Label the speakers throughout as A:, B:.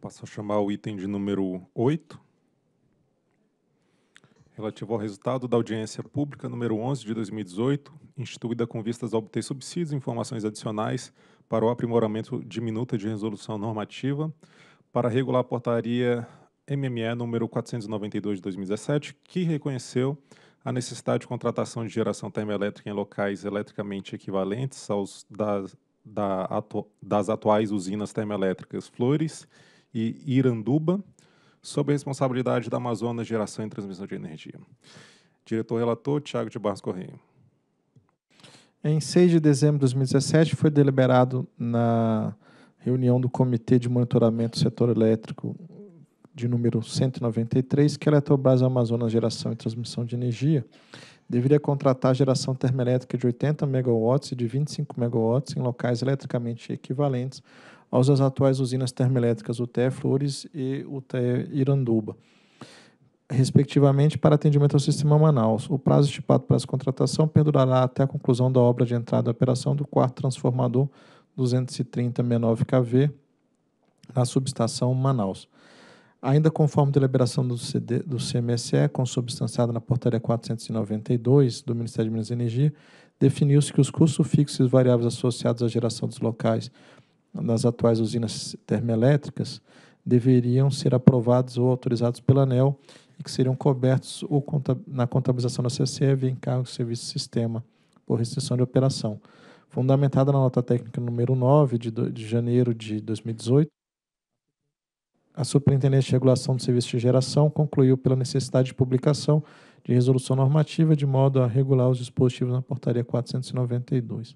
A: Passo a chamar o item de número 8, relativo ao resultado da audiência pública número 11 de 2018, instituída com vistas a obter subsídios e informações adicionais para o aprimoramento de minuta de resolução normativa para regular a portaria MME número 492 de 2017, que reconheceu a necessidade de contratação de geração termoelétrica em locais eletricamente equivalentes aos das, da atu, das atuais usinas termoelétricas Flores e Iranduba, sob a responsabilidade da Amazonas Geração e Transmissão de Energia. Diretor-relator, Tiago de Barros Correia. Em 6 de dezembro de 2017, foi deliberado na reunião do Comitê de Monitoramento do Setor Elétrico de número 193 que a Eletrobras Amazonas é Geração e Transmissão de Energia deveria contratar geração termoelétrica de 80 MW e de 25 MW em locais eletricamente equivalentes aos das atuais usinas termoelétricas UTE Flores e UTE Iranduba, respectivamente para atendimento ao sistema Manaus. O prazo estipulado para essa contratação perdurará até a conclusão da obra de entrada e operação do quarto transformador 23069 kV na subestação Manaus. Ainda conforme deliberação do, CD, do CMSE, consubstanciada na portaria 492 do Ministério de Minas e Energia, definiu-se que os custos fixos e variáveis associados à geração dos locais das atuais usinas termoelétricas deveriam ser aprovados ou autorizados pela ANEL e que seriam cobertos ou na contabilização da CCE via encargo de serviço sistema por restrição de operação. Fundamentada na nota técnica número 9 de, de janeiro de 2018, a Superintendência de Regulação do Serviço de Geração concluiu pela necessidade de publicação de resolução normativa de modo a regular os dispositivos na Portaria 492.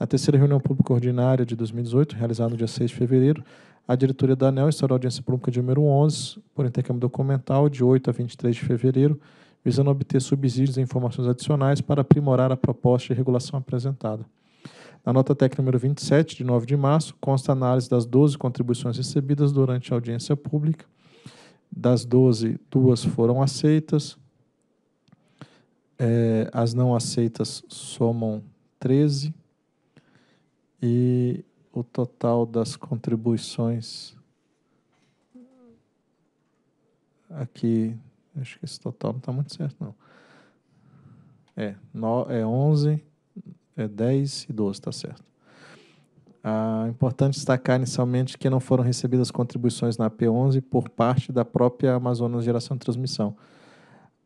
A: Na terceira reunião pública ordinária de 2018, realizada no dia 6 de fevereiro, a diretoria da ANEL instaurou audiência pública de número 11, por intercâmbio documental, de 8 a 23 de fevereiro, visando obter subsídios e informações adicionais para aprimorar a proposta de regulação apresentada. Na nota técnica número 27, de 9 de março, consta a análise das 12 contribuições recebidas durante a audiência pública. Das 12, duas foram aceitas. É, as não aceitas somam 13 e o total das contribuições aqui, acho que esse total não está muito certo não. É, no, é 11, é 10 e 12, está certo. Ah, importante destacar inicialmente que não foram recebidas contribuições na P11 por parte da própria Amazonas Geração de Transmissão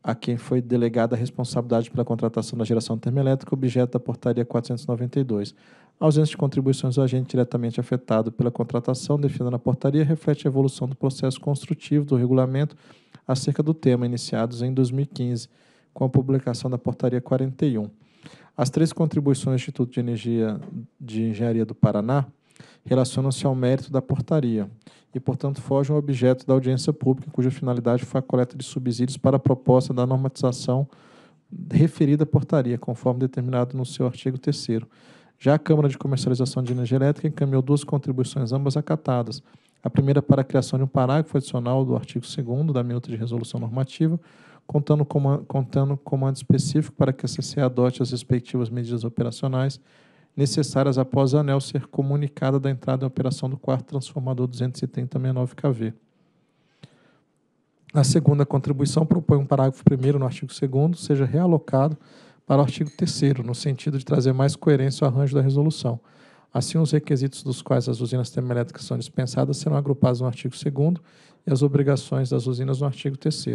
A: a quem foi delegada a responsabilidade pela contratação da geração termoelétrica, objeto da portaria 492. A ausência de contribuições do agente diretamente afetado pela contratação definida na portaria reflete a evolução do processo construtivo do regulamento acerca do tema, iniciados em 2015, com a publicação da portaria 41. As três contribuições do Instituto de Energia de Engenharia do Paraná relacionam-se ao mérito da portaria e, portanto, foge ao objeto da audiência pública, cuja finalidade foi a coleta de subsídios para a proposta da normatização referida à portaria, conforme determinado no seu artigo 3 Já a Câmara de Comercialização de Energia Elétrica encaminhou duas contribuições, ambas acatadas. A primeira para a criação de um parágrafo adicional do artigo 2 da minuta de resolução normativa, contando com contando comando específico para que a CCE adote as respectivas medidas operacionais necessárias após o anel ser comunicada da entrada em operação do quarto transformador 230-69KV. A segunda contribuição propõe um parágrafo primeiro no artigo 2 seja realocado para o artigo 3 no sentido de trazer mais coerência ao arranjo da resolução. Assim, os requisitos dos quais as usinas termoelétricas são dispensadas serão agrupados no artigo 2 e as obrigações das usinas no artigo 3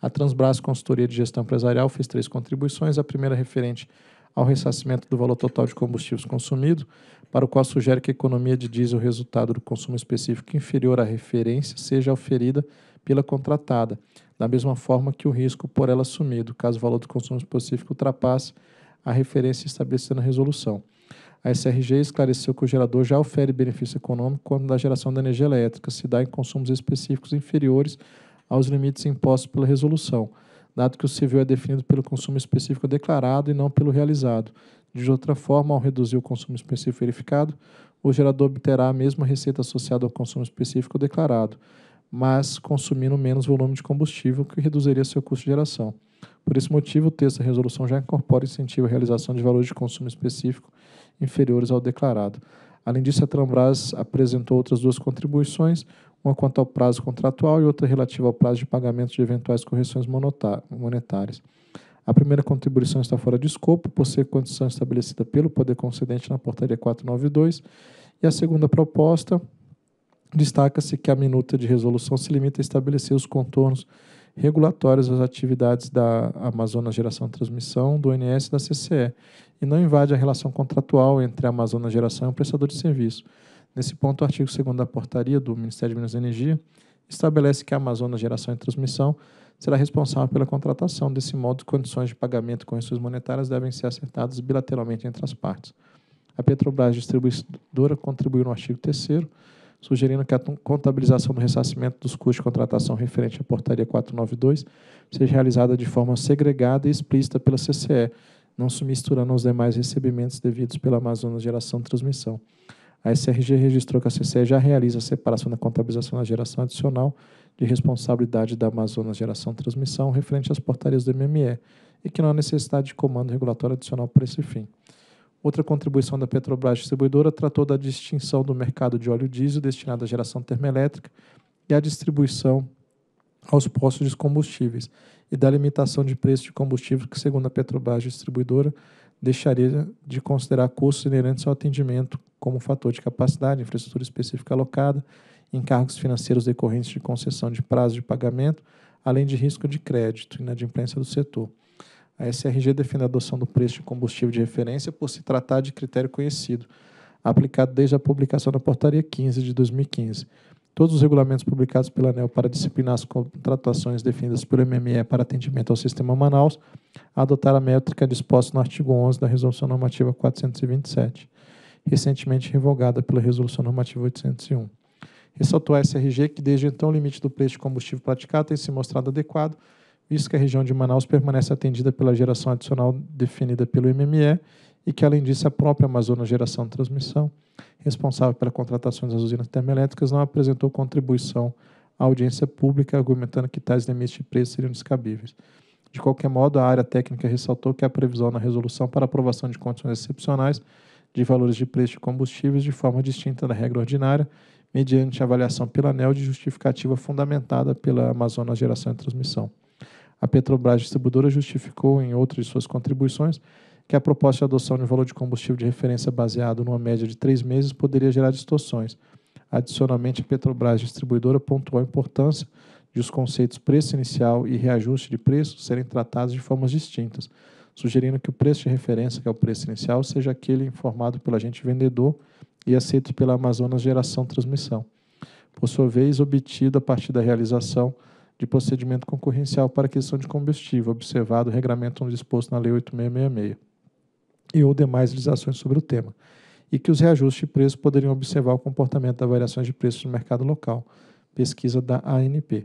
A: A Transbrás Consultoria de Gestão Empresarial fez três contribuições, a primeira referente ao ressarcimento do valor total de combustíveis consumido, para o qual sugere que a economia de diesel resultado do consumo específico inferior à referência seja oferida pela contratada, da mesma forma que o risco por ela assumido, caso o valor do consumo específico ultrapasse a referência estabelecida na resolução. A SRG esclareceu que o gerador já ofere benefício econômico quando da geração da energia elétrica se dá em consumos específicos inferiores aos limites impostos pela resolução, dado que o civil é definido pelo consumo específico declarado e não pelo realizado. De outra forma, ao reduzir o consumo específico verificado, o gerador obterá a mesma receita associada ao consumo específico declarado, mas consumindo menos volume de combustível, que reduziria seu custo de geração. Por esse motivo, o texto da resolução já incorpora incentivo à realização de valores de consumo específico inferiores ao declarado. Além disso, a Trambras apresentou outras duas contribuições, uma quanto ao prazo contratual e outra relativa ao prazo de pagamento de eventuais correções monetárias. A primeira contribuição está fora de escopo, por ser condição estabelecida pelo poder concedente na portaria 492, e a segunda proposta destaca-se que a minuta de resolução se limita a estabelecer os contornos regulatórios às atividades da Amazonas Geração e Transmissão, do ONS e da CCE, e não invade a relação contratual entre a Amazonas Geração e o prestador de serviço Nesse ponto, o artigo 2 da portaria do Ministério de Minas e Energia estabelece que a Amazonas Geração e Transmissão será responsável pela contratação. Desse modo, condições de pagamento e correções monetárias devem ser acertadas bilateralmente entre as partes. A Petrobras Distribuidora contribuiu no artigo 3 sugerindo que a contabilização do ressarcimento dos custos de contratação referente à portaria 492 seja realizada de forma segregada e explícita pela CCE, não se misturando aos demais recebimentos devidos pela Amazonas Geração e Transmissão. A SRG registrou que a CCE já realiza a separação da contabilização da geração adicional de responsabilidade da Amazonas Geração Transmissão referente às portarias do MME e que não há necessidade de comando regulatório adicional para esse fim. Outra contribuição da Petrobras Distribuidora tratou da distinção do mercado de óleo diesel destinado à geração termoelétrica e à distribuição aos postos de combustíveis e da limitação de preço de combustível que, segundo a Petrobras Distribuidora, deixaria de considerar custos inerentes ao atendimento como fator de capacidade, infraestrutura específica alocada, encargos financeiros decorrentes de concessão de prazo de pagamento, além de risco de crédito e inadimplência do setor. A SRG defende a adoção do preço de combustível de referência por se tratar de critério conhecido, aplicado desde a publicação da Portaria 15 de 2015, todos os regulamentos publicados pela ANEL para disciplinar as contratações definidas pelo MME para atendimento ao Sistema Manaus, a adotar a métrica disposta no artigo 11 da Resolução Normativa 427, recentemente revogada pela Resolução Normativa 801. Ressaltou a SRG que, desde então, o limite do preço de combustível praticado tem se mostrado adequado, visto que a região de Manaus permanece atendida pela geração adicional definida pelo MME e que, além disso, a própria Amazonas Geração Transmissão, responsável pela contratação das usinas termoelétricas, não apresentou contribuição à audiência pública, argumentando que tais limites de preço seriam descabíveis. De qualquer modo, a área técnica ressaltou que a previsão na resolução para aprovação de condições excepcionais de valores de preço de combustíveis de forma distinta da regra ordinária, mediante avaliação pela ANEL de justificativa fundamentada pela Amazonas Geração e Transmissão. A Petrobras Distribuidora justificou, em outras de suas contribuições, que a proposta de adoção de um valor de combustível de referência baseado numa média de três meses poderia gerar distorções. Adicionalmente, a Petrobras distribuidora pontuou a importância de os conceitos preço inicial e reajuste de preço serem tratados de formas distintas, sugerindo que o preço de referência, que é o preço inicial, seja aquele informado pelo agente vendedor e aceito pela Amazonas Geração Transmissão, por sua vez obtido a partir da realização de procedimento concorrencial para aquisição de combustível, observado o regulamento disposto na Lei 8666 e ou demais realizações sobre o tema, e que os reajustes de preço poderiam observar o comportamento das variações de preços no mercado local, pesquisa da ANP.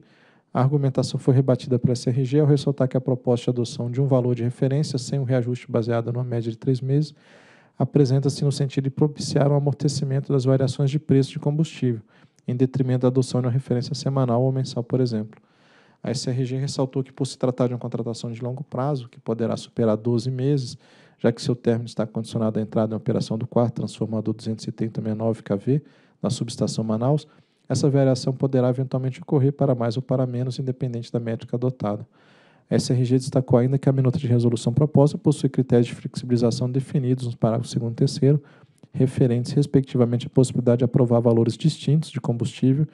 A: A argumentação foi rebatida pela SRG ao ressaltar que a proposta de adoção de um valor de referência sem um reajuste baseado numa média de três meses apresenta-se no sentido de propiciar o um amortecimento das variações de preço de combustível, em detrimento da adoção de uma referência semanal ou mensal, por exemplo. A SRG ressaltou que, por se tratar de uma contratação de longo prazo, que poderá superar 12 meses, já que seu término está condicionado à entrada em operação do quarto transformador 23069 kV na subestação Manaus, essa variação poderá eventualmente ocorrer para mais ou para menos, independente da métrica adotada. A SRG destacou ainda que a minuta de resolução proposta possui critérios de flexibilização definidos nos parágrafos 2 e 3, referentes respectivamente à possibilidade de aprovar valores distintos de combustível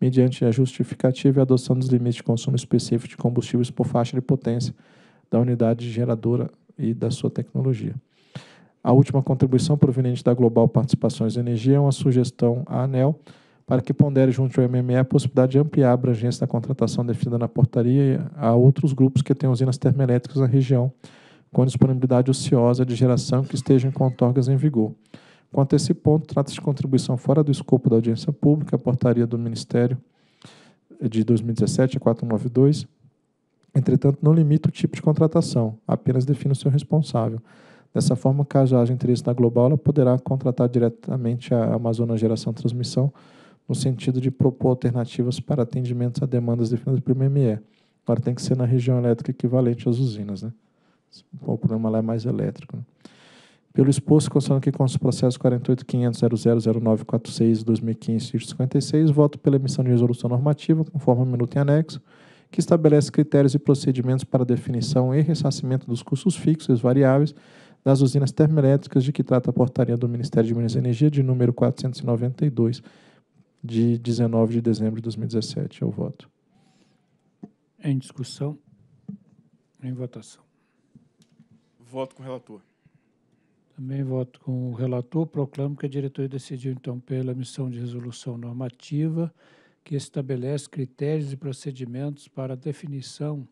A: mediante a justificativa e adoção dos limites de consumo específico de combustíveis por faixa de potência da unidade geradora e da sua tecnologia. A última contribuição proveniente da Global Participações em Energia é uma sugestão à ANEL para que pondere junto ao MME a possibilidade de ampliar a abrangência da contratação definida na portaria a outros grupos que tenham usinas termoelétricas na região, com disponibilidade ociosa de geração que estejam com outorgas em vigor. Quanto a esse ponto, trata-se de contribuição fora do escopo da audiência pública, a portaria do Ministério de 2017, 492, Entretanto, não limita o tipo de contratação, apenas define o seu responsável. Dessa forma, caso haja interesse da Global, ela poderá contratar diretamente a Amazonas Geração Transmissão, no sentido de propor alternativas para atendimentos a demandas definidas pelo MME. Agora tem que ser na região elétrica equivalente às usinas. Né? O problema lá é mais elétrico. Né? Pelo exposto, considero que com os processos 48.500.000946.2015.56, voto pela emissão de resolução normativa, conforme o minuto em anexo, que estabelece critérios e procedimentos para definição e ressarcimento dos custos fixos e variáveis das usinas termoelétricas de que trata a portaria do Ministério de Minas e Energia de número 492 de 19 de dezembro de 2017. Eu voto. Em discussão. Em votação. Voto com o relator. Também voto com o relator. Proclamo que a diretoria decidiu, então, pela missão de resolução normativa que estabelece critérios e procedimentos para definição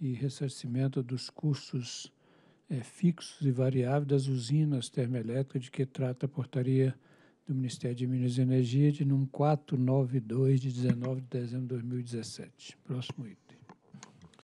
A: e ressarcimento dos custos é, fixos e variáveis das usinas termoelétricas de que trata a portaria do Ministério de Minas e Energia de número 492 de 19 de dezembro de 2017. Próximo item.